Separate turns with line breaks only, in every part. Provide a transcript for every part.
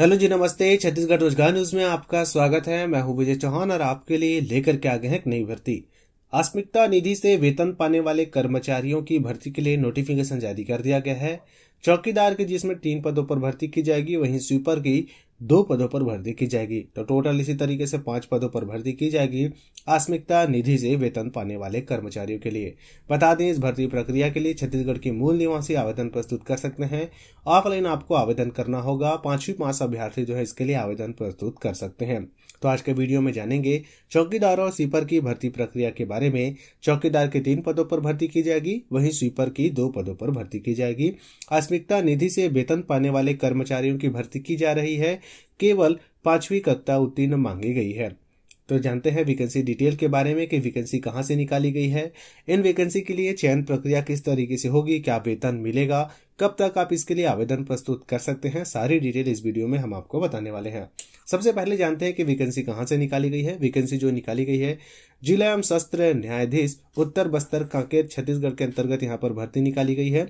hello जी नमस्ते छत्तीसगढ़ रोजगार news में आपका स्वागत है मैं हूं विजय चौहान और आपके लिए लेकर के आ हैं एक नई भर्ती आस्मिकता निधि से वेतन पाने वाले कर्मचारियों की भर्ती के लिए नोटिफिकेशन जारी कर दिया गया है चौकीदार के जिसमें तीन पदों पर भर्ती की जाएगी वहीं स्वीपर की दो पदों पर भर्ती की जाएगी तो टोटल इसी तरीके से पांच पदों पर भर्ती की जाएगी आस्मिकता निधि से वेतन पाने वाले कर्मचारियों के लिए बता दें इस भर्ती प्रक्रिया के लिए छत्तीसगढ़ के मूल निवासी आवेदन प्रस्तुत कर सकते हैं ऑफलाइन आपको आवेदन करना होगा पांचवी पांच अभ्यर्थी जो है इसके लिए आवेदन प्रस्तुत कर सकते हैं तो आज के वीडियो में जानेंगे चौकीदार और स्वीपर की भर्ती प्रक्रिया के बारे में चौकीदार के तीन पदों पर भर्ती की जाएगी वहीं स्वीपर की दो पदों पर भर्ती की जाएगी आस्मिकता निधि से वेतन पाने वाले कर्मचारियों की भर्ती की जा रही है केवल पांचवी कक्षा उत्तीर्ण मांगी गई है तो जानते हैं वैकेंसी डिटेल के बारे में कि वैकेंसी कहाँ से निकाली गई है इन वैकेंसी के लिए चयन प्रक्रिया किस तरीके से होगी क्या वेतन मिलेगा कब तक आप इसके लिए आवेदन प्रस्तुत कर सकते हैं सारी डिटेल इस वीडियो में हम आपको बताने वाले हैं सबसे पहले जानते हैं कि वैकेंसी कहाँ से निकाली गई है वैकेंसी जो निकाली गई है जिला एवं सत्र न्यायाधीश उत्तर बस्तर कांकेर छत्तीसगढ़ के अंतर्गत यहाँ पर भर्ती निकाली गई है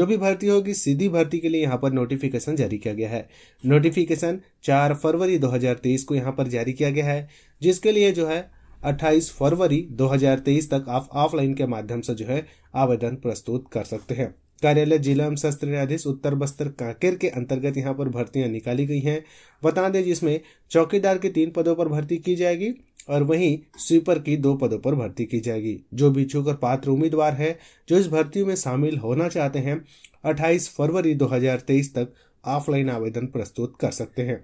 जो भी भर्ती होगी सीधी भर्ती के लिए यहाँ पर नोटिफिकेशन जारी किया गया है नोटिफिकेशन चार फरवरी 2023 को यहाँ पर जारी किया गया है जिसके लिए जो है 28 फरवरी 2023 तक आप ऑफलाइन के माध्यम से जो है आवेदन प्रस्तुत कर सकते हैं कार्यालय जिला एवं शस्त्र न्यायाधीश उत्तर बस्तर कांकेर के अंतर्गत यहाँ पर भर्तियां निकाली गई हैं बता दें जिसमें चौकीदार की तीन पदों पर भर्ती की जाएगी और वहीं स्वीपर की दो पदों पर भर्ती की जाएगी जो बिछुक और पात्र उम्मीदवार है जो इस भर्ती में शामिल होना चाहते हैं 28 फरवरी 2023 तक ऑफलाइन आवेदन प्रस्तुत कर सकते हैं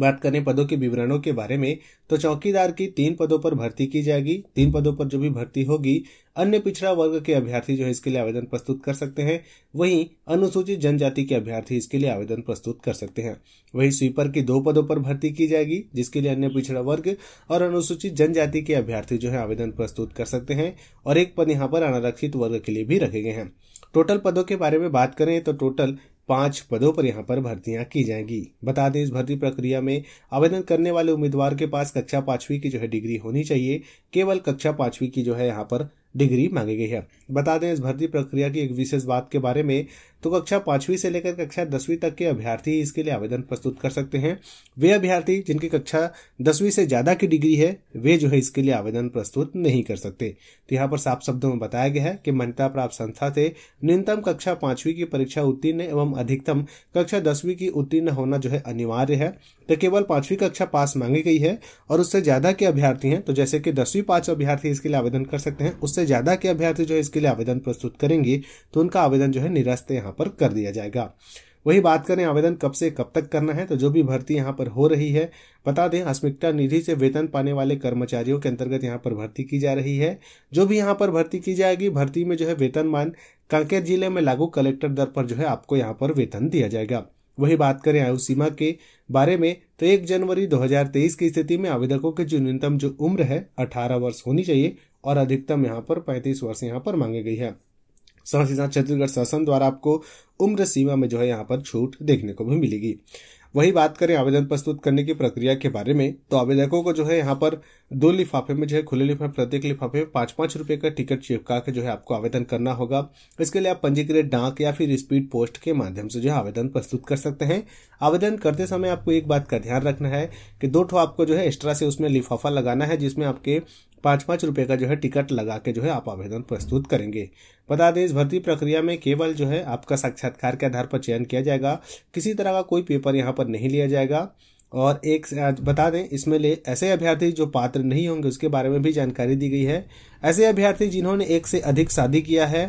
बात करें पदों के विवरणों के बारे में तो चौकीदार की तीन पदों पर भर्ती की जाएगी तीन पदों पर जो भी भर्ती होगी अन्य पिछड़ा वर्ग के अभ्यर्थी जो है इसके लिए आवेदन प्रस्तुत कर सकते हैं वहीं अनुसूचित जनजाति के अभ्यर्थी इसके लिए आवेदन प्रस्तुत कर सकते हैं वहीं स्वीपर की दो पदों पर भर्ती की जाएगी जिसके लिए अन्य पिछड़ा वर्ग और अनुसूचित जनजाति के अभ्यर्थी जो है आवेदन प्रस्तुत कर सकते हैं और एक पद यहाँ पर अनारक्षित वर्ग के लिए भी रखे गए हैं टोटल पदों के बारे में बात करें तो टोटल पांच पदों पर यहां पर भर्तियां की जाएंगी बता दें इस भर्ती प्रक्रिया में आवेदन करने वाले उम्मीदवार के पास कक्षा पांचवी की जो है डिग्री होनी चाहिए केवल कक्षा पांचवी की जो है यहाँ पर डिग्री मांगी गई है बता दें इस भर्ती प्रक्रिया की एक विशेष बात के बारे में तो कक्षा पांचवी से लेकर कक्षा दसवीं तक के अभ्यर्थी इसके लिए आवेदन प्रस्तुत कर सकते हैं वे अभ्यर्थी जिनकी कक्षा दसवीं से ज्यादा की डिग्री है वे जो है इसके लिए आवेदन प्रस्तुत नहीं कर सकते तो यहाँ पर साफ शब्दों में बताया गया है कि मान्यता प्राप्त संस्था से न्यूनतम कक्षा पांचवी की परीक्षा उत्तीर्ण एवं अधिकतम कक्षा दसवीं की उत्तीर्ण होना जो है अनिवार्य है तो केवल पांचवी कक्षा पास मांगी गई है और उससे ज्यादा के अभ्यर्थी हैं तो जैसे कि दसवीं पांच अभ्यर्थी इसके लिए आवेदन कर सकते हैं उससे ज्यादा के अभ्यर्थी जो है इसके लिए आवेदन प्रस्तुत करेंगे तो उनका आवेदन जो है निरस्त यहाँ यहाँ पर कर दिया जाएगा वही बात करें आवेदन कब से कब तक करना है तो जो भी भर्ती यहाँ पर हो रही है बता दें अस्मिकता निधि से वेतन पाने वाले कर्मचारियों के अंतर्गत यहाँ पर भर्ती की जा रही है जो भी यहाँ पर भर्ती की जाएगी भर्ती में जो है वेतनमान कांकेर जिले में लागू कलेक्टर दर पर जो है आपको यहाँ पर वेतन दिया जाएगा वही बात करें आयु सीमा के बारे में तो 1 जनवरी 2023 की स्थिति में आवेदकों की जो न्यूनतम जो उम्र है 18 वर्ष होनी चाहिए और अधिकतम यहाँ पर 35 वर्ष यहाँ पर मांगी गई है साथ ही साथ छत्तीसगढ़ शासन द्वारा आपको उम्र सीमा में जो है यहाँ पर छूट देखने को भी मिलेगी वही बात करें आवेदन प्रस्तुत करने की प्रक्रिया के बारे में तो आवेदकों को जो है यहाँ पर दो लिफाफे में जो है खुले लिफाफे प्रत्येक लिफाफे में पांच पांच रुपए का टिकट चिपका के जो है आपको आवेदन करना होगा इसके लिए आप पंजीकृत डाक या फिर स्पीड पोस्ट के माध्यम से जो है आवेदन प्रस्तुत कर सकते हैं आवेदन करते समय आपको एक बात का ध्यान रखना है कि दो ठो आपको जो है एक्स्ट्रा से उसमें लिफाफा लगाना है जिसमें आपके पाँच पाँच रुपये का जो है टिकट लगा के जो है आप आवेदन प्रस्तुत करेंगे बता दें इस भर्ती प्रक्रिया में केवल जो है आपका साक्षात्कार के आधार पर चयन किया जाएगा किसी तरह का कोई पेपर यहाँ पर नहीं लिया जाएगा और एक बता दें इसमें ले ऐसे अभ्यर्थी जो पात्र नहीं होंगे उसके बारे में भी जानकारी दी गई है ऐसे अभ्यर्थी जिन्होंने एक से अधिक शादी किया है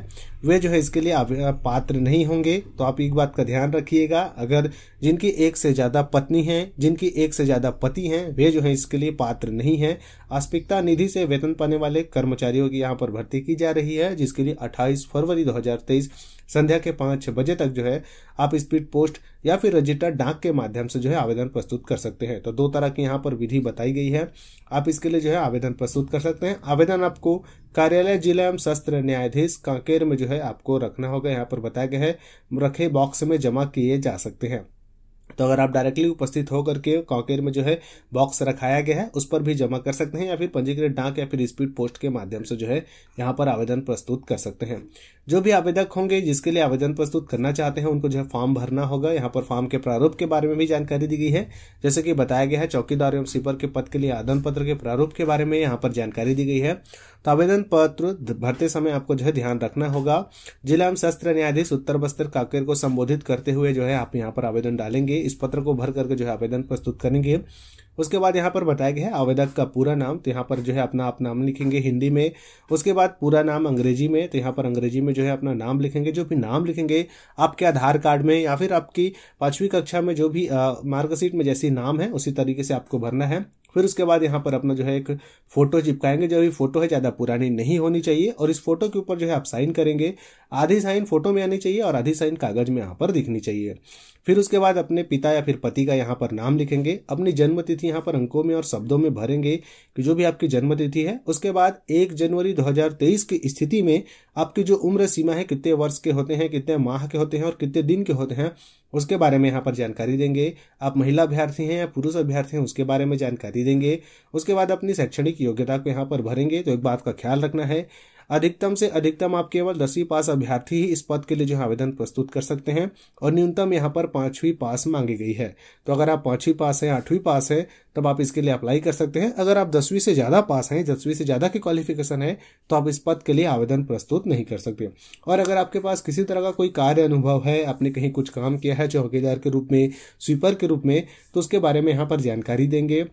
वे जो है इसके लिए पात्र नहीं होंगे तो आप एक बात का ध्यान रखिएगा अगर जिनकी एक से ज़्यादा पत्नी है जिनकी एक से ज़्यादा पति हैं वे जो है इसके लिए पात्र नहीं है आस्पिकता निधि से वेतन पाने वाले कर्मचारियों की यहाँ पर भर्ती की जा रही है जिसके लिए 28 फरवरी 2023 संध्या के पांच बजे तक जो है आप स्पीड पोस्ट या फिर रजिस्टर डाक के माध्यम से जो है आवेदन प्रस्तुत कर सकते हैं तो दो तरह की यहाँ पर विधि बताई गई है आप इसके लिए जो है आवेदन प्रस्तुत कर सकते हैं आवेदन आपको कार्यालय जिला एवं शस्त्र न्यायाधीश कांकेर में जो है आपको रखना होगा यहाँ पर बताया गया है रखे बॉक्स में जमा किए जा सकते हैं तो अगर आप डायरेक्टली उपस्थित होकर के कॉकेर में जो है बॉक्स रखाया गया है उस पर भी जमा कर सकते हैं या फिर पंजीकृत डाक या फिर स्पीड पोस्ट के माध्यम से जो है यहाँ पर आवेदन प्रस्तुत कर सकते हैं जो भी आवेदक होंगे जिसके लिए आवेदन प्रस्तुत करना चाहते हैं उनको जो है फॉर्म भरना होगा यहाँ पर फॉर्म के प्रारूप के बारे में भी जानकारी दी गई है जैसे कि बताया गया है चौकीदार एवं सिपर के पद के लिए आवेदन पत्र के प्रारूप के बारे में यहाँ पर जानकारी दी गई है तो आवेदन पत्र भरते समय आपको जो है ध्यान रखना होगा जिला एवं सस्त्र न्यायाधीश उत्तर बस्तर काकेर को संबोधित करते हुए जो है आप यहाँ पर आवेदन डालेंगे इस पत्र को भर करके जो है आवेदन प्रस्तुत करेंगे उसके बाद यहाँ पर बताया गया है आवेदक का पूरा नाम तो यहाँ पर जो है अपना आप नाम लिखेंगे हिंदी में उसके बाद पूरा नाम अंग्रेजी में तो यहाँ पर अंग्रेजी में जो है अपना नाम लिखेंगे जो भी नाम लिखेंगे आपके आधार कार्ड में या फिर आपकी पाँचवीं कक्षा में जो भी मार्कशीट में जैसी नाम है उसी तरीके से आपको भरना है फिर उसके बाद यहाँ पर अपना जो है एक फोटो चिपकाएंगे जो भी फोटो है ज़्यादा पुरानी नहीं होनी चाहिए और इस फोटो के ऊपर जो है आप साइन करेंगे आधी साइन फोटो में आनी चाहिए और आधी साइन कागज में यहाँ पर दिखनी चाहिए फिर उसके बाद अपने पिता या फिर पति का यहाँ पर नाम लिखेंगे अपनी जन्मतिथि तिथि यहाँ पर अंकों में और शब्दों में भरेंगे कि जो भी आपकी जन्म तिथि है उसके बाद एक जनवरी 2023 की स्थिति में आपकी जो उम्र सीमा है कितने वर्ष के होते हैं कितने माह के होते हैं और कितने दिन के होते हैं उसके बारे में यहाँ पर जानकारी देंगे आप महिला अभ्यर्थी हैं या पुरुष अभ्यर्थी हैं उसके बारे में जानकारी देंगे उसके बाद अपनी शैक्षणिक योग्यता को यहाँ पर भरेंगे तो एक बात का ख्याल रखना है अधिकतम से अधिकतम आप केवल दसवीं पास अभ्यर्थी ही इस पद के लिए जो आवेदन प्रस्तुत कर सकते हैं और न्यूनतम यहाँ पर पांचवी पास मांगी गई है तो अगर आप पांचवी पास हैं आठवीं पास है तब आप इसके लिए अप्लाई कर सकते हैं अगर आप दसवीं से ज़्यादा पास हैं दसवीं से ज़्यादा की क्वालिफिकेशन है तो आप इस पद के लिए आवेदन प्रस्तुत नहीं कर सकते और अगर आपके पास किसी तरह का कोई कार्य अनुभव है आपने कहीं कुछ काम किया है चौकीदार के रूप में स्वीपर के रूप में तो उसके बारे में यहाँ पर जानकारी देंगे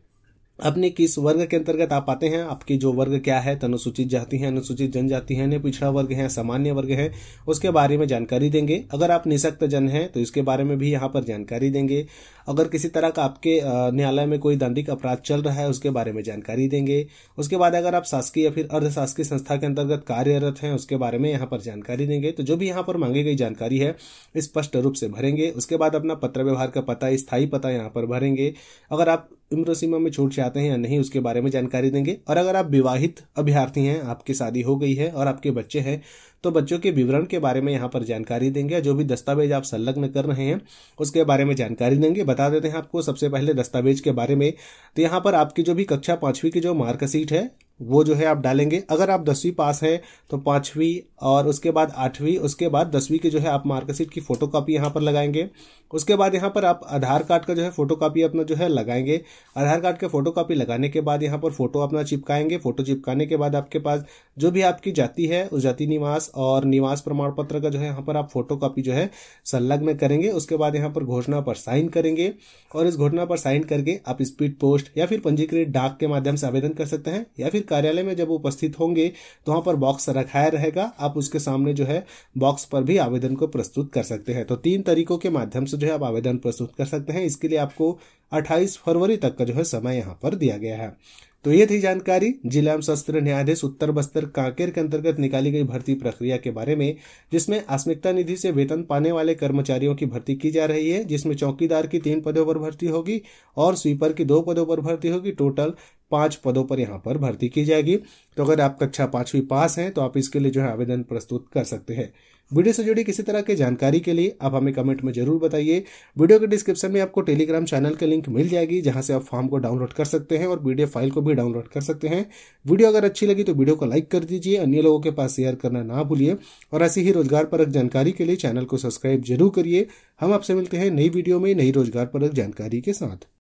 अपने किस वर्ग के अंतर्गत आप आते हैं आपकी जो वर्ग क्या है अनुसूचित जाति है अनुसूचित जनजाति है पिछड़ा वर्ग है सामान्य वर्ग है उसके बारे में जानकारी देंगे अगर आप निशक्त जन हैं तो इसके बारे में भी यहाँ पर जानकारी देंगे अगर किसी तरह का आपके न्यायालय में कोई दंडिक अपराध चल रहा है उसके बारे में जानकारी देंगे उसके बाद अगर आप शासकीय या फिर अर्धशासकीय संस्था के अंतर्गत कार्यरत हैं उसके बारे में यहाँ पर जानकारी देंगे तो जो भी यहाँ पर मांगी गई जानकारी है स्पष्ट रूप से भरेंगे उसके बाद अपना पत्र व्यवहार का पता स्थायी पता यहाँ पर भरेंगे अगर आप उम्र सीमा में छूट चाहते हैं या नहीं उसके बारे में जानकारी देंगे और अगर आप विवाहित अभ्यर्थी हैं आपकी शादी हो गई है और आपके बच्चे हैं तो बच्चों के विवरण के बारे में यहाँ पर जानकारी देंगे जो भी दस्तावेज आप संलग्न कर रहे हैं उसके बारे में जानकारी देंगे बता देते हैं आपको सबसे पहले दस्तावेज के बारे में तो यहाँ पर आपकी जो भी कक्षा पाँचवीं की जो मार्कशीट है वो जो है आप डालेंगे अगर आप दसवीं पास हैं तो पाँचवीं और उसके बाद आठवीं उसके बाद दसवीं के जो है आप मार्कशीट की फोटो कापी यहाँ पर लगाएंगे उसके बाद यहाँ पर आप आधार कार्ड का जो है फोटो कापी अपना जो है लगाएंगे आधार कार्ड के फोटो कापी लगाने के बाद यहाँ पर फोटो अपना चिपकाएंगे फोटो चिपकाने के बाद आपके पास जो भी आपकी जाति है उस जाति निवास और निवास प्रमाण पत्र का जो है यहाँ पर आप फोटो कापी जो है संलग्न करेंगे उसके बाद यहाँ पर घोषणा पर साइन करेंगे और इस घोषणा पर साइन करके आप स्पीड पोस्ट या फिर पंजीकृत डाक के माध्यम से आवेदन कर सकते हैं या फिर कार्यालय में जब उपस्थित होंगे तो वहां पर बॉक्स रखाया रहेगा आप उसके सामने जो है बॉक्स पर भी आवेदन को प्रस्तुत कर सकते हैं तो तीन तरीकों के माध्यम से जो है आप आवेदन प्रस्तुत कर सकते हैं इसके लिए आपको 28 फरवरी तक का जो है समय यहाँ पर दिया गया है तो ये थी जानकारी जिला एवं सत्र न्यायाधीश उत्तर बस्तर कांकेर के अंतर्गत निकाली गई भर्ती प्रक्रिया के बारे में जिसमें आस्मिकता निधि से वेतन पाने वाले कर्मचारियों की भर्ती की जा रही है जिसमें चौकीदार की तीन पदों पर भर्ती होगी और स्वीपर की दो पदों पर भर्ती होगी टोटल पांच पदों पर यहाँ पर भर्ती की जाएगी तो अगर आप कक्षा अच्छा पांचवी पास हैं तो आप इसके लिए जो है आवेदन प्रस्तुत कर सकते हैं वीडियो से जुड़ी किसी तरह की जानकारी के लिए आप हमें कमेंट में जरूर बताइए वीडियो के डिस्क्रिप्शन में आपको टेलीग्राम चैनल का लिंक मिल जाएगी जहां से आप फॉर्म को डाउनलोड कर सकते हैं और पीडीएफ फाइल को भी डाउनलोड कर सकते हैं वीडियो अगर अच्छी लगी तो वीडियो को लाइक कर दीजिए अन्य लोगों के पास शेयर करना ना भूलिए और ऐसी ही रोजगार परक जानकारी के लिए चैनल को सब्सक्राइब जरूर करिए हम आपसे मिलते हैं नई वीडियो में नई रोजगार परक जानकारी के साथ